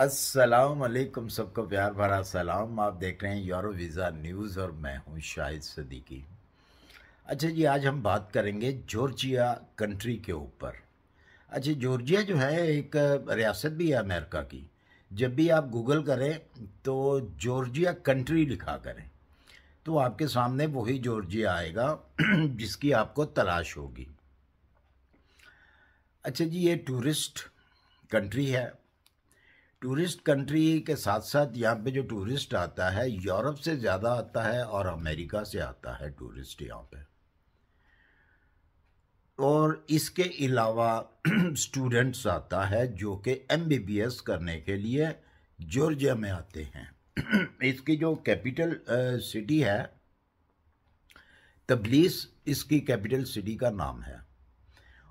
असलकम सबको प्यार भरा सलाम आप देख रहे हैं यूरो वीज़ा न्यूज़ और मैं हूं शाहिद सदीकी अच्छा जी आज हम बात करेंगे जॉर्जिया कंट्री के ऊपर अच्छा जॉर्जिया जो है एक रियासत भी है अमेरिका की जब भी आप गूगल करें तो जॉर्जिया कंट्री लिखा करें तो आपके सामने वही जॉर्जिया आएगा जिसकी आपको तलाश होगी अच्छा जी ये टूरिस्ट कंट्री है टूरिस्ट कंट्री के साथ साथ यहाँ पे जो टूरिस्ट आता है यूरोप से ज़्यादा आता है और अमेरिका से आता है टूरिस्ट यहाँ पे और इसके अलावा स्टूडेंट्स आता है जो कि एमबीबीएस करने के लिए जॉर्जिया में आते हैं इसकी जो कैपिटल सिटी है तबलीस इसकी कैपिटल सिटी का नाम है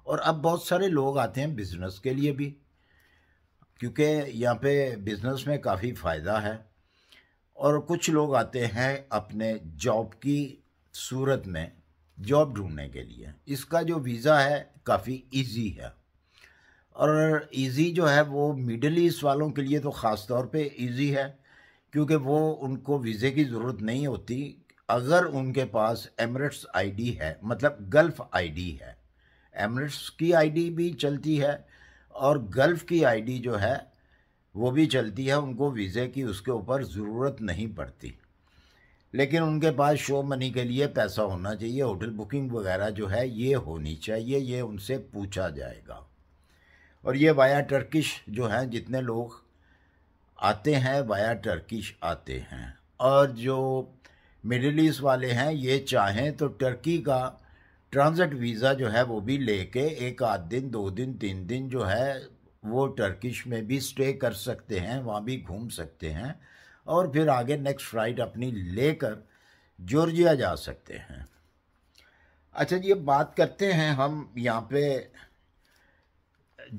और अब बहुत सारे लोग आते हैं बिजनेस के लिए भी क्योंकि यहाँ पे बिज़नेस में काफ़ी फ़ायदा है और कुछ लोग आते हैं अपने जॉब की सूरत में जॉब ढूंढने के लिए इसका जो वीज़ा है काफ़ी इजी है और इजी जो है वो मिडल ईस्ट वालों के लिए तो ख़ास तौर पे इजी है क्योंकि वो उनको वीज़े की ज़रूरत नहीं होती अगर उनके पास एमरेट्स आईडी है मतलब गल्फ़ आईडी है एमरेट्स की आईडी भी चलती है और गल्फ़ की आईडी जो है वो भी चलती है उनको वीज़े की उसके ऊपर ज़रूरत नहीं पड़ती लेकिन उनके पास शो मनी के लिए पैसा होना चाहिए होटल बुकिंग वगैरह जो है ये होनी चाहिए ये उनसे पूछा जाएगा और ये वाया टर्किश जो हैं जितने लोग आते हैं वाया टर्किश आते हैं और जो मिडिल ईस्ट वाले हैं ये चाहें तो टर्की का ट्रांज़िट वीज़ा जो है वो भी लेके एक आध दिन दो दिन तीन दिन जो है वो टर्किश में भी स्टे कर सकते हैं वहाँ भी घूम सकते हैं और फिर आगे नेक्स्ट फ्लाइट अपनी लेकर जॉर्जिया जा सकते हैं अच्छा ये बात करते हैं हम यहाँ पे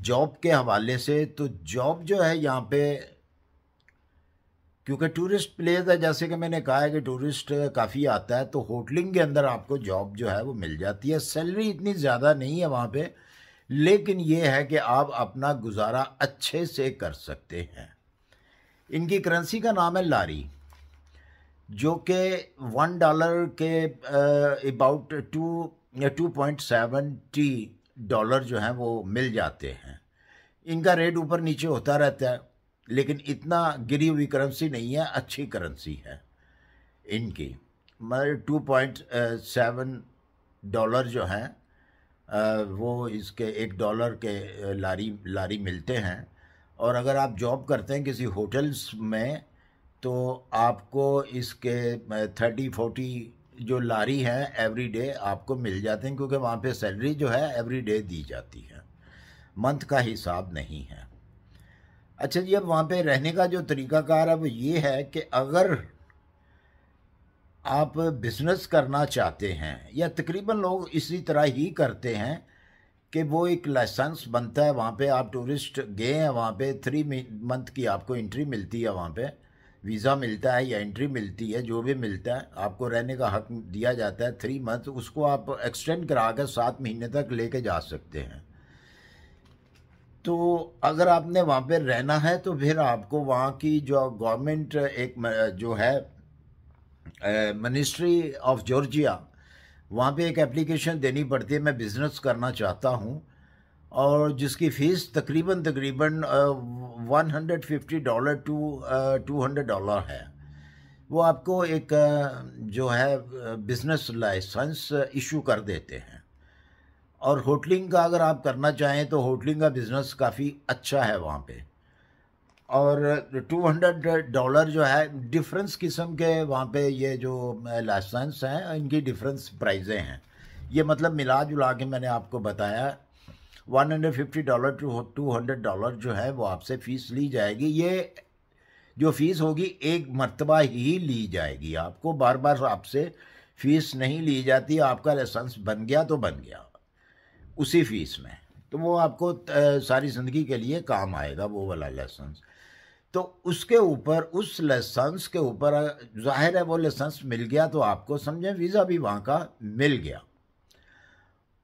जॉब के हवाले से तो जॉब जो है यहाँ पे क्योंकि टूरिस्ट प्लेस है जैसे कि मैंने कहा है कि टूरिस्ट काफ़ी आता है तो होटलिंग के अंदर आपको जॉब जो है वो मिल जाती है सैलरी इतनी ज़्यादा नहीं है वहाँ पे लेकिन ये है कि आप अपना गुजारा अच्छे से कर सकते हैं इनकी करेंसी का नाम है लारी जो कि वन डॉलर के about two two point T dollar जो हैं वो मिल जाते हैं इनका रेट ऊपर नीचे होता रहता है लेकिन इतना गिरी हुई करेंसी नहीं है अच्छी करेंसी है इनकी मतलब टू पॉइंट सेवन डॉलर जो हैं वो इसके एक डॉलर के लारी लारी मिलते हैं और अगर आप जॉब करते हैं किसी होटल्स में तो आपको इसके थर्टी फोर्टी जो लारी हैं एवरी डे आपको मिल जाते हैं क्योंकि वहाँ पे सैलरी जो है एवरी डे दी जाती है मंथ का हिसाब नहीं है अच्छा जी अब वहाँ पे रहने का जो तरीकाकार अब ये है कि अगर आप बिजनेस करना चाहते हैं या तकरीबन लोग इसी तरह ही करते हैं कि वो एक लाइसेंस बनता है वहाँ पे आप टूरिस्ट गए हैं वहाँ पे थ्री मंथ की आपको एंट्री मिलती है वहाँ पे वीज़ा मिलता है या एंट्री मिलती है जो भी मिलता है आपको रहने का हक दिया जाता है थ्री मंथ उसको आप एक्सटेंड करा कर सात महीने तक लेके जा सकते हैं तो अगर आपने वहाँ पर रहना है तो फिर आपको वहाँ की जो गवर्नमेंट एक जो है मिनिस्ट्री ऑफ जॉर्जिया वहाँ पे एक एप्लीकेशन देनी पड़ती है मैं बिज़नेस करना चाहता हूँ और जिसकी फ़ीस तकरीबन तकरीबन one hundred fifty dollar two two hundred dollar है वो आपको एक जो है बिज़नेस लाइसेंस इशू कर देते हैं और होटलिंग का अगर आप करना चाहें तो होटलिंग का बिज़नेस काफ़ी अच्छा है वहाँ पे और 200 डॉलर जो है डिफरेंस किस्म के वहाँ पे ये जो लाइसेंस हैं इनकी डिफरेंस प्राइजें हैं ये मतलब मिला जुला के मैंने आपको बताया 150 डॉलर टू 200 डॉलर जो है वो आपसे फ़ीस ली जाएगी ये जो फ़ीस होगी एक मरतबा ही ली जाएगी आपको बार बार आपसे फ़ीस नहीं ली जाती आपका लाइसेंस बन गया तो बन गया उसी फीस में तो वो आपको सारी ज़िंदगी के लिए काम आएगा वो वाला लाइसेंस तो उसके ऊपर उस लाइसेंस के ऊपर जाहिर है वो लाइसेंस मिल गया तो आपको समझें वीज़ा भी वहाँ का मिल गया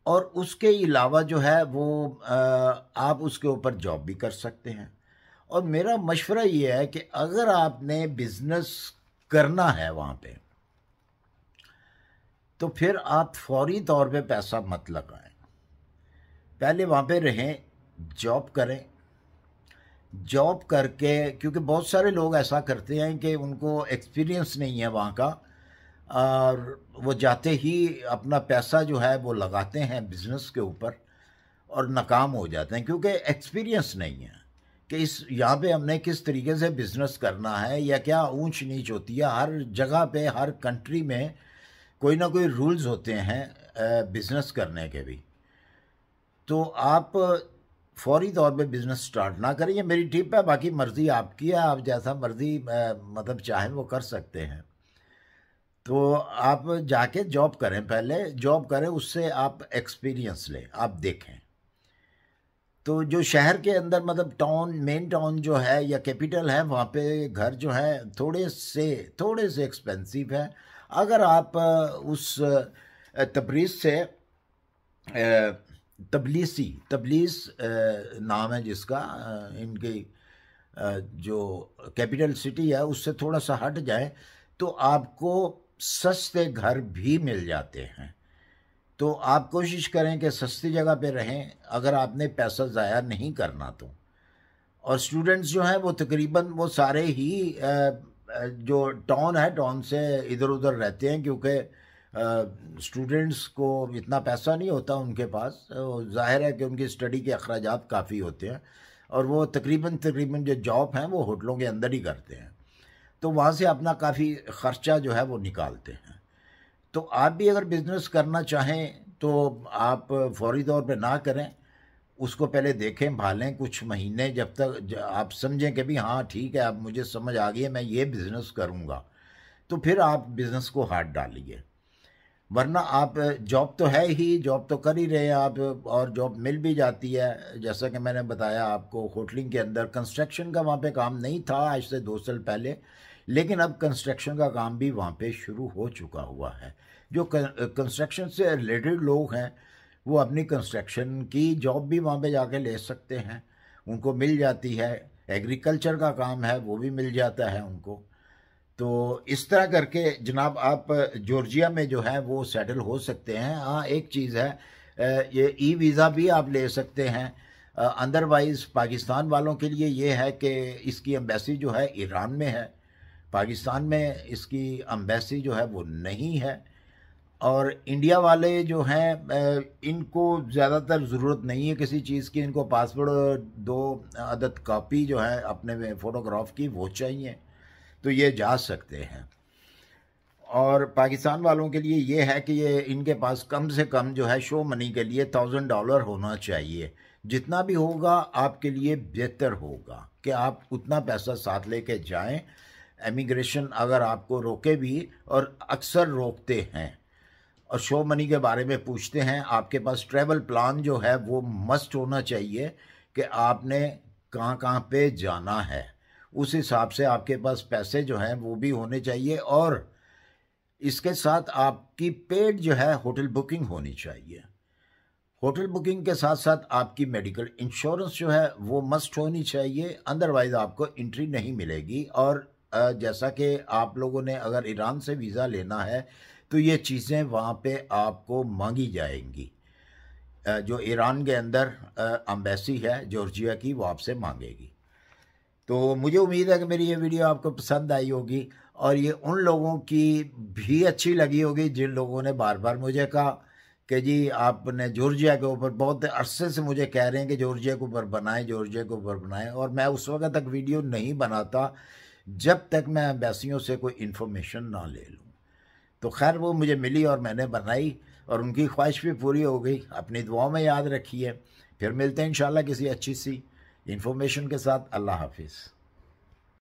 और उसके अलावा जो है वो आप उसके ऊपर जॉब भी कर सकते हैं और मेरा मशवरा ये है कि अगर आपने बिज़नेस करना है वहाँ पे तो फिर आप फौरी तौर पे पैसा मत लगाएं पहले वहाँ पे रहें जॉब करें जॉब करके क्योंकि बहुत सारे लोग ऐसा करते हैं कि उनको एक्सपीरियंस नहीं है वहाँ का और वो जाते ही अपना पैसा जो है वो लगाते हैं बिजनेस के ऊपर और नाकाम हो जाते हैं क्योंकि एक्सपीरियंस नहीं है कि इस यहाँ पे हमने किस तरीके से बिज़नेस करना है या क्या ऊंच नीच होती है हर जगह पे हर कंट्री में कोई ना कोई रूल्स होते हैं बिज़नेस करने के भी तो आप फौरी तौर पे बिज़नेस स्टार्ट ना करें ये मेरी टिप है बाकी मर्ज़ी आपकी है आप जैसा मर्ज़ी मतलब चाहें वो कर सकते हैं तो आप जाके जॉब करें पहले जॉब करें उससे आप एक्सपीरियंस लें आप देखें तो जो शहर के अंदर मतलब टाउन मेन टाउन जो है या कैपिटल है वहाँ पे घर जो है थोड़े से थोड़े से एक्सपेंसिव है अगर आप उस तबरीज से तबलीसी तबलीस नाम है जिसका इनके जो कैपिटल सिटी है उससे थोड़ा सा हट जाए तो आपको सस्ते घर भी मिल जाते हैं तो आप कोशिश करें कि सस्ती जगह पे रहें अगर आपने पैसा ज़ाया नहीं करना तो और स्टूडेंट्स जो हैं वो तकरीबन वो सारे ही जो टाउन है टाउन से इधर उधर रहते हैं क्योंकि स्टूडेंट्स को इतना पैसा नहीं होता उनके पास ज़ाहिर है कि उनकी स्टडी के अखराज काफ़ी होते हैं और वो तकरीबन तकरीबन जो जॉब हैं वो होटलों के अंदर ही करते हैं तो वहाँ से अपना काफ़ी ख़र्चा जो है वो निकालते हैं तो आप भी अगर बिज़नेस करना चाहें तो आप फौरी तौर पर ना करें उसको पहले देखें भालें कुछ महीने जब तक आप समझें कि भी हाँ ठीक है अब मुझे समझ आ गई है मैं ये बिज़नेस करूँगा तो फिर आप बिज़नेस को हाथ डालिए वरना आप जॉब तो है ही जॉब तो कर ही रहे हैं आप और जॉब मिल भी जाती है जैसा कि मैंने बताया आपको होटलिंग के अंदर कंस्ट्रक्शन का वहाँ पे काम नहीं था आज से दो साल पहले लेकिन अब कंस्ट्रक्शन का काम भी वहाँ पे शुरू हो चुका हुआ है जो कंस्ट्रक्शन से रिलेटेड लोग हैं वो अपनी कंस्ट्रक्शन की जॉब भी वहाँ पर जाके ले सकते हैं उनको मिल जाती है एग्रीकल्चर का काम है वो भी मिल जाता है उनको तो इस तरह करके जनाब आप जॉर्जिया में जो है वो सेटल हो सकते हैं हाँ एक चीज़ है ये ई वीज़ा भी आप ले सकते हैं अदरवाइज़ पाकिस्तान वालों के लिए ये है कि इसकी अम्बेसी जो है ईरान में है पाकिस्तान में इसकी अम्बेसी जो है वो नहीं है और इंडिया वाले जो हैं इनको ज़्यादातर ज़रूरत नहीं है किसी चीज़ की इनको पासपोर्ट दो अदद कापी जो है अपने फ़ोटोग्राफ की वो चाहिए तो ये जा सकते हैं और पाकिस्तान वालों के लिए ये है कि ये इनके पास कम से कम जो है शो मनी के लिए थाउजेंड डॉलर होना चाहिए जितना भी होगा आपके लिए बेहतर होगा कि आप उतना पैसा साथ लेके जाएं एमिग्रेशन अगर आपको रोके भी और अक्सर रोकते हैं और शो मनी के बारे में पूछते हैं आपके पास ट्रैवल प्लान जो है वो मस्ट होना चाहिए कि आपने कहाँ कहाँ पे जाना है उस हिसाब से आपके पास पैसे जो हैं वो भी होने चाहिए और इसके साथ आपकी पेड जो है होटल बुकिंग होनी चाहिए होटल बुकिंग के साथ साथ आपकी मेडिकल इंश्योरेंस जो है वो मस्ट होनी चाहिए अदरवाइज आपको इंट्री नहीं मिलेगी और जैसा कि आप लोगों ने अगर ईरान से वीज़ा लेना है तो ये चीज़ें वहाँ पे आपको मांगी जाएंगी जो ईरान के अंदर अम्बेसी है जॉर्जिया की वो आपसे मांगेगी तो मुझे उम्मीद है कि मेरी ये वीडियो आपको पसंद आई होगी और ये उन लोगों की भी अच्छी लगी होगी जिन लोगों ने बार बार मुझे कहा कि जी आपने जॉर्जिया के ऊपर बहुत अरसे से मुझे कह रहे हैं कि जॉर्जिया के ऊपर बनाएं जॉर्जिया के ऊपर बनाएं और मैं उस वक्त तक वीडियो नहीं बनाता जब तक मैं अम्बेसियों से कोई इन्फॉर्मेशन ना ले लूँ तो खैर वो मुझे मिली और मैंने बनाई और उनकी ख्वाहिश भी पूरी हो गई अपनी दुआओं में याद रखिए फिर मिलते हैं इन किसी अच्छी सी इन्फॉर्मेशन के साथ अल्लाह हाफिज़